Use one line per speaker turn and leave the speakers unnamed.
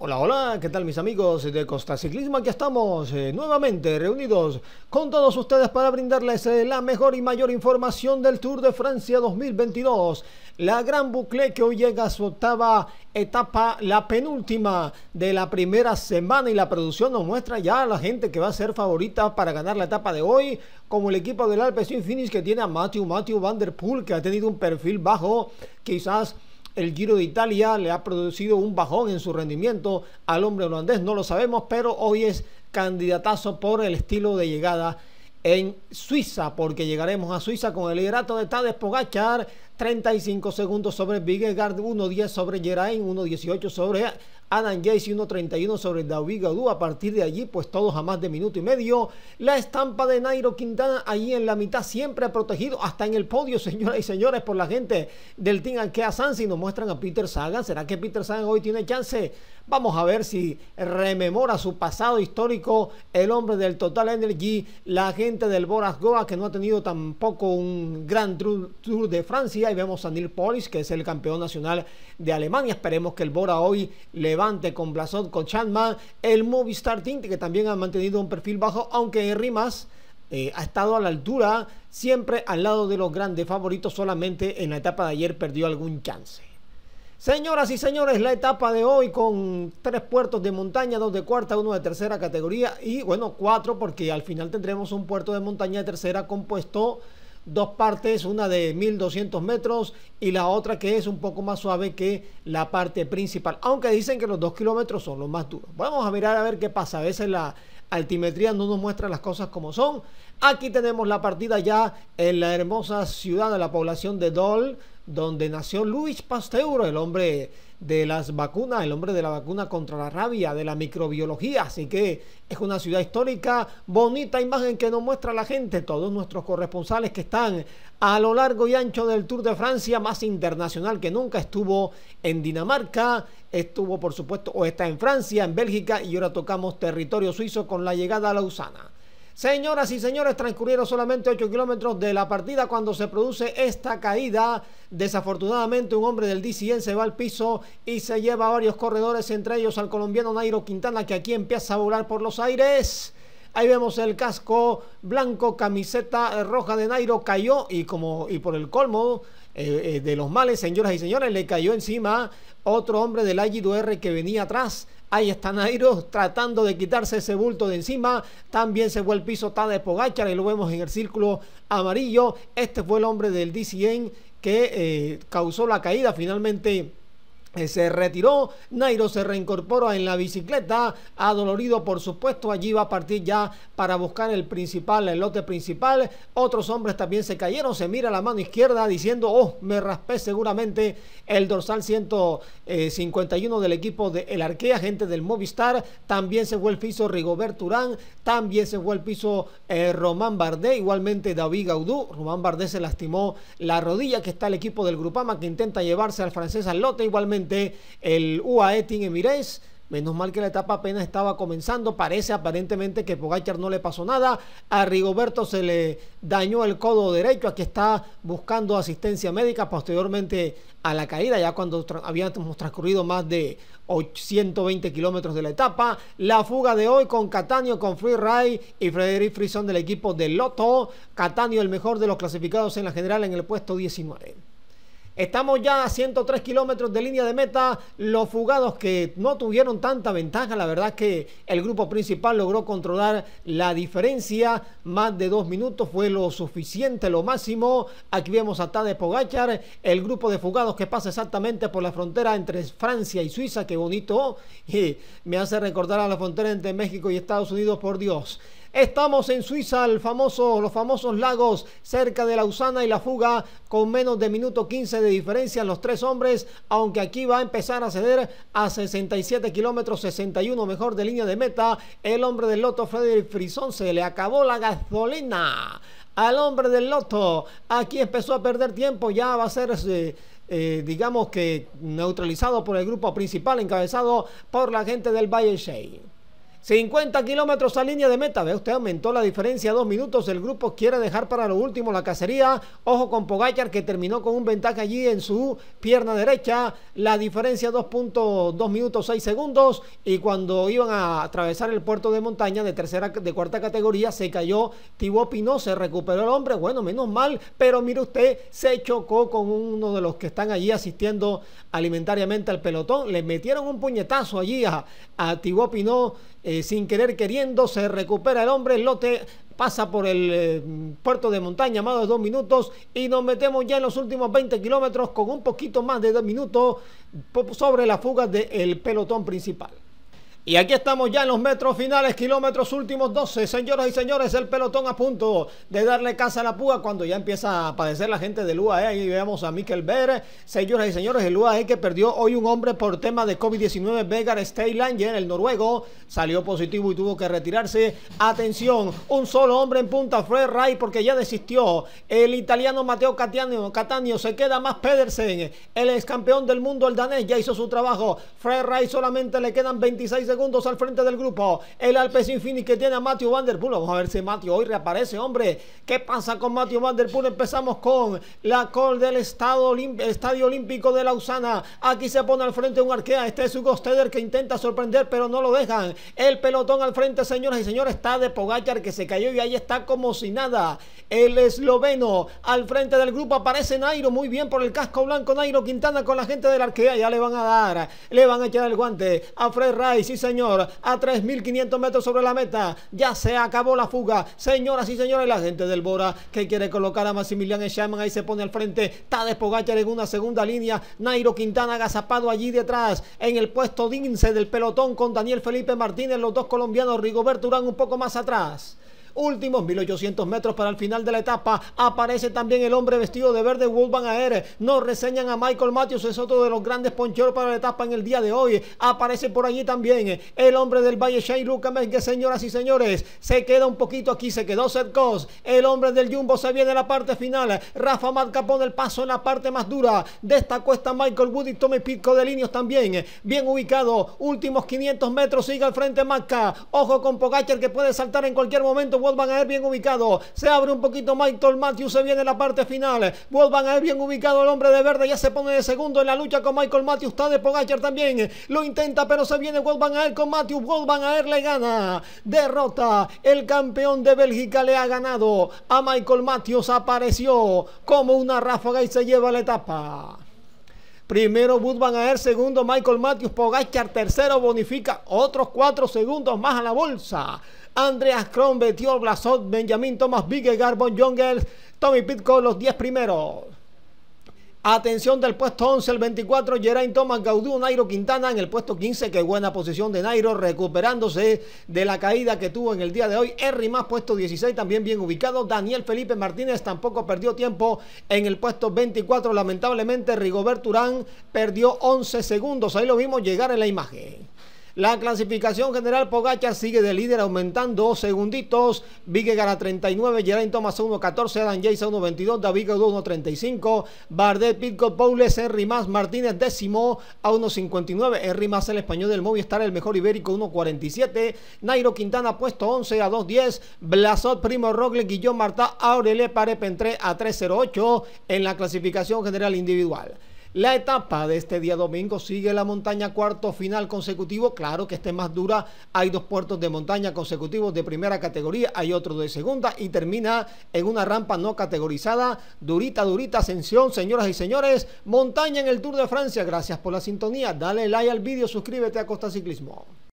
Hola, hola, ¿qué tal mis amigos de Costa Ciclismo? Aquí estamos eh, nuevamente reunidos con todos ustedes para brindarles eh, la mejor y mayor información del Tour de Francia 2022. La gran bucle que hoy llega a su octava etapa, la penúltima de la primera semana y la producción nos muestra ya a la gente que va a ser favorita para ganar la etapa de hoy, como el equipo del Alpecin Finish que tiene a Matthew, Matthew Van Der Poel que ha tenido un perfil bajo, quizás el Giro de Italia le ha producido un bajón en su rendimiento al hombre holandés, no lo sabemos, pero hoy es candidatazo por el estilo de llegada en Suiza, porque llegaremos a Suiza con el liderato de Tadej Pogachar, 35 segundos sobre Vingegaard, 1.10 sobre Geraint, 1.18 sobre Adam Jace 1.31 sobre David Gaudú, A partir de allí, pues todos a más de minuto y medio. La estampa de Nairo Quintana ahí en la mitad, siempre protegido, hasta en el podio, señoras y señores, por la gente del Team Alkea Sansi. Nos muestran a Peter Sagan. ¿Será que Peter Sagan hoy tiene chance? Vamos a ver si rememora su pasado histórico el hombre del Total Energy, la gente del Boras Goa, que no ha tenido tampoco un gran Tour de Francia. Y vemos a Neil Polis, que es el campeón nacional de Alemania. Esperemos que el Bora hoy le con Blasot, con Chanman, el Movistar Tint, que también ha mantenido un perfil bajo, aunque en rimas eh, ha estado a la altura, siempre al lado de los grandes favoritos, solamente en la etapa de ayer perdió algún chance. Señoras y señores, la etapa de hoy con tres puertos de montaña, dos de cuarta, uno de tercera categoría y bueno, cuatro porque al final tendremos un puerto de montaña de tercera compuesto dos partes, una de 1200 metros y la otra que es un poco más suave que la parte principal, aunque dicen que los dos kilómetros son los más duros. Vamos a mirar a ver qué pasa, a veces la altimetría no nos muestra las cosas como son. Aquí tenemos la partida ya en la hermosa ciudad de la población de Dol, donde nació Luis Pasteur, el hombre de las vacunas, el hombre de la vacuna contra la rabia, de la microbiología. Así que es una ciudad histórica, bonita imagen que nos muestra la gente, todos nuestros corresponsales que están a lo largo y ancho del Tour de Francia, más internacional que nunca, estuvo en Dinamarca, estuvo por supuesto, o está en Francia, en Bélgica, y ahora tocamos territorio suizo con la llegada a Lausana. Señoras y señores, transcurrieron solamente 8 kilómetros de la partida cuando se produce esta caída. Desafortunadamente, un hombre del DCN se va al piso y se lleva a varios corredores, entre ellos al colombiano Nairo Quintana, que aquí empieza a volar por los aires. Ahí vemos el casco blanco, camiseta eh, roja de Nairo cayó y como y por el colmo eh, eh, de los males, señoras y señores, le cayó encima otro hombre del ag r que venía atrás. Ahí está Nairo tratando de quitarse ese bulto de encima. También se fue el piso de pogachar y lo vemos en el círculo amarillo. Este fue el hombre del DCN que causó la caída. Finalmente eh, se retiró, Nairo se reincorpora en la bicicleta, adolorido por supuesto, allí va a partir ya para buscar el principal, el lote principal, otros hombres también se cayeron, se mira la mano izquierda diciendo, oh, me raspé seguramente el dorsal 151 eh, del equipo de El Arquea, gente del Movistar, también se fue el piso Rigobert Urán, también se fue el piso eh, Román Bardé, igualmente David Gaudú, Román Bardé se lastimó la rodilla, que está el equipo del Grupama que intenta llevarse al francés al lote, igualmente el UAE Team Emirates. Menos mal que la etapa apenas estaba comenzando. Parece aparentemente que Pogachar no le pasó nada. A Rigoberto se le dañó el codo derecho. Aquí está buscando asistencia médica posteriormente a la caída, ya cuando habíamos transcurrido más de 820 kilómetros de la etapa. La fuga de hoy con Catania, con Free Ray y Frederick Frison del equipo de Lotto. Catania, el mejor de los clasificados en la general, en el puesto 19. Estamos ya a 103 kilómetros de línea de meta. Los fugados que no tuvieron tanta ventaja, la verdad que el grupo principal logró controlar la diferencia. Más de dos minutos fue lo suficiente, lo máximo. Aquí vemos a Tadej Pogachar, el grupo de fugados que pasa exactamente por la frontera entre Francia y Suiza. Qué bonito. me hace recordar a la frontera entre México y Estados Unidos, por Dios. Estamos en Suiza, famoso, los famosos lagos cerca de Lausana y la fuga, con menos de minuto 15 de diferencia los tres hombres, aunque aquí va a empezar a ceder a 67 kilómetros, 61 mejor de línea de meta. El hombre del loto, Frederick Frison, se le acabó la gasolina al hombre del loto. Aquí empezó a perder tiempo, ya va a ser... Eh, eh, digamos que neutralizado por el grupo principal encabezado por la gente del Valle Shea. 50 kilómetros a línea de meta. Ve usted, aumentó la diferencia dos minutos. El grupo quiere dejar para lo último la cacería. Ojo con Pogachar que terminó con un ventaja allí en su pierna derecha. La diferencia 2.2 minutos 6 segundos. Y cuando iban a atravesar el puerto de montaña de tercera, de cuarta categoría, se cayó Tibó Pino. Se recuperó el hombre. Bueno, menos mal. Pero mire usted, se chocó con uno de los que están allí asistiendo alimentariamente al pelotón. Le metieron un puñetazo allí a, a Tibó Pino. Eh, eh, sin querer queriendo, se recupera el hombre, el lote pasa por el eh, puerto de montaña más de dos minutos y nos metemos ya en los últimos 20 kilómetros con un poquito más de dos minutos sobre la fuga del pelotón principal. Y aquí estamos ya en los metros finales, kilómetros últimos 12. Señoras y señores, el pelotón a punto de darle casa a la púa cuando ya empieza a padecer la gente del UAE. Ahí vemos a Mikel Ver. Señoras y señores, el UAE que perdió hoy un hombre por tema de COVID-19, Vegar Steylanger, el noruego, salió positivo y tuvo que retirarse. Atención, un solo hombre en punta, Fred Ray, porque ya desistió. El italiano Mateo Catania, Catania se queda más Pedersen, el ex campeón del mundo, el danés, ya hizo su trabajo. Fred Ray solamente le quedan 26 segundos segundos al frente del grupo. El alpes infinity que tiene a Matthew Van Der Vamos a ver si Matthew hoy reaparece, hombre. ¿Qué pasa con Matthew Van Der Empezamos con la call del Estado Estadio Olímpico de Lausana. Aquí se pone al frente un arquea. Este es Hugo Steder que intenta sorprender, pero no lo dejan. El pelotón al frente, señoras y señores, está de Pogachar que se cayó y ahí está como si nada. El esloveno al frente del grupo aparece Nairo. Muy bien por el casco blanco. Nairo Quintana con la gente del arquea. Ya le van a dar, le van a echar el guante a Fred Rice y se señor, a 3.500 metros sobre la meta. Ya se acabó la fuga. Señoras y señores, la gente del Bora que quiere colocar a Maximilian Schaman ahí se pone al frente. Tadej Pogacar en una segunda línea. Nairo Quintana agazapado allí detrás. En el puesto 15 del pelotón con Daniel Felipe Martínez, los dos colombianos, Rigoberto Urán un poco más atrás. Últimos 1800 metros para el final de la etapa. Aparece también el hombre vestido de verde, Wulban Aere. ...nos reseñan a Michael Matthews, es otro de los grandes poncheros para la etapa en el día de hoy. Aparece por allí también el hombre del Valle, Shane Lucas que señoras y señores, se queda un poquito aquí, se quedó cerca. El hombre del Jumbo se viene a la parte final. Rafa Marca pone el paso en la parte más dura. De esta cuesta Michael Wood y el pico de líneas también. Bien ubicado. Últimos 500 metros sigue al frente Marca. Ojo con Pogacher que puede saltar en cualquier momento vuelvan a ir bien ubicado. Se abre un poquito Michael Matthews, se viene la parte final. vuelvan a ir bien ubicado, el hombre de verde ya se pone de segundo en la lucha con Michael Matthews. de Pogacar también lo intenta, pero se viene vuelvan a ir con Matthews. Vuelvan a él le gana. Derrota. El campeón de Bélgica le ha ganado a Michael Matthews. Apareció como una ráfaga y se lleva la etapa. Primero Bud Van segundo Michael Matthews, Pogacar, tercero Bonifica, otros cuatro segundos más a la bolsa. Andreas Kron, Betio, Blasot, Benjamin Thomas, Bigger, Garbon, Jongels, Tommy Pitco, los diez primeros. Atención del puesto 11 el 24, Geraint Thomas Gaudú, Nairo Quintana en el puesto 15. Qué buena posición de Nairo, recuperándose de la caída que tuvo en el día de hoy. Henry más puesto 16, también bien ubicado. Daniel Felipe Martínez tampoco perdió tiempo en el puesto 24. Lamentablemente, Rigobert Urán perdió 11 segundos. Ahí lo vimos llegar en la imagen. La clasificación general Pogacha sigue de líder aumentando segunditos. Viguegar a 39, Geraint Thomas 1, 14, Adam Jace 1, 22, David Gaudú 1, 35, Bardet, Pitcock, Paules, Henry Más, Martínez décimo a 1.59, Henry Más el español del Movistar, el mejor ibérico 1.47, Nairo Quintana puesto 11 a 2.10, Blasot, Primo Rogle, Guillón Martá, Parep, Parepentré a 3.08 en la clasificación general individual. La etapa de este día domingo sigue la montaña cuarto final consecutivo. Claro que esté más dura. Hay dos puertos de montaña consecutivos de primera categoría, hay otro de segunda y termina en una rampa no categorizada. Durita, durita ascensión, señoras y señores. Montaña en el Tour de Francia. Gracias por la sintonía. Dale like al vídeo, suscríbete a Costa Ciclismo.